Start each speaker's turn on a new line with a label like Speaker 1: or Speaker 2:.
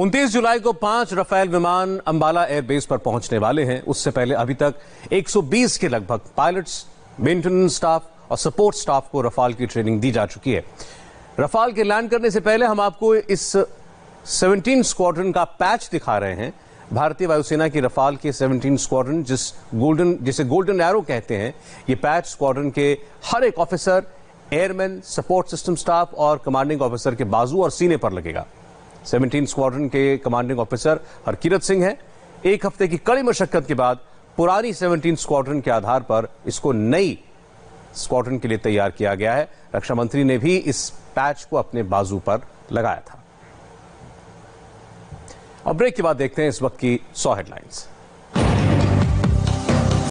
Speaker 1: उनतीस जुलाई को पांच रफेल विमान अंबाला एयरबेस पर पहुंचने वाले हैं उससे पहले अभी तक 120 के लगभग पायलट्स मेंटेनेंस स्टाफ और सपोर्ट स्टाफ को रफाल की ट्रेनिंग दी जा चुकी है रफाल के लैंड करने से पहले हम आपको इस 17 स्क्वाड्रन का पैच दिखा रहे हैं भारतीय वायुसेना की रफाल के 17 स्क्वाड्रन जिस गोल्डन जिसे गोल्डन एरो कहते हैं ये पैच स्क्वाड्रन के हर एक officer airman support system staff और कमांडिंग ऑफिसर के बाजू और सीने पर लगेगा सेवनटीन स्क्वाड्रन के कमांडिंग ऑफिसर हरकीरत सिंह हैं एक हफ्ते की कड़ी मशक्कत के बाद पुरानी सेवनटीन स्क्वाड्रन के आधार पर इसको नई स्क्वाड्रन के लिए तैयार किया गया है रक्षा मंत्री ने भी इस पैच को अपने बाजू पर लगाया था अब ब्रेक के बाद देखते हैं इस वक्त की सौ हेडलाइंस